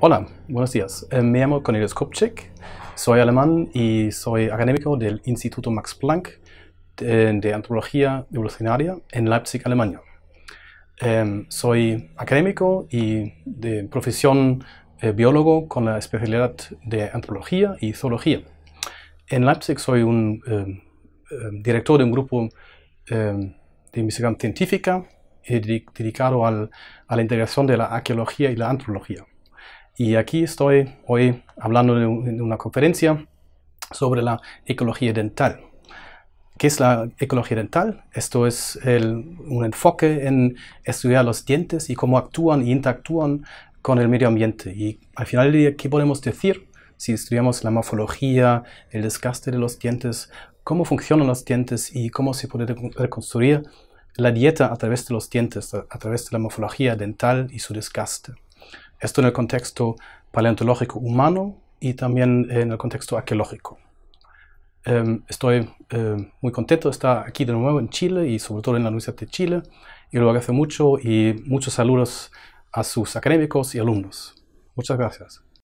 Hola, buenos días. Eh, me llamo Cornelius Kopczyk, soy alemán y soy académico del Instituto Max Planck de, Antropología Evolucionaria en Leipzig, Alemania. Em, soy académico y de profesión eh, biólogo con la especialidad de antropología y zoología. En Leipzig soy un em, em, director de un grupo de investigación científica eh, dedicado a la integración de la arqueología y la antropología. Y aquí estoy hoy hablando de, una conferencia sobre la ecología dental. ¿Qué es la ecología dental? Esto es un enfoque en estudiar los dientes y cómo actúan e interactúan con el medio ambiente. Y al final del día, ¿qué podemos decir si estudiamos la morfología, el desgaste de los dientes, cómo funcionan los dientes y cómo se puede reconstruir la dieta a través de los dientes, a través de la morfología dental y su desgaste? Esto en el contexto paleontológico humano y también en el contexto arqueológico. Em, estoy em, muy contento de estar aquí de nuevo en Chile y sobre todo en la Universidad de Chile y lo agradezco mucho y muchos saludos a sus académicos y alumnos. Muchas gracias.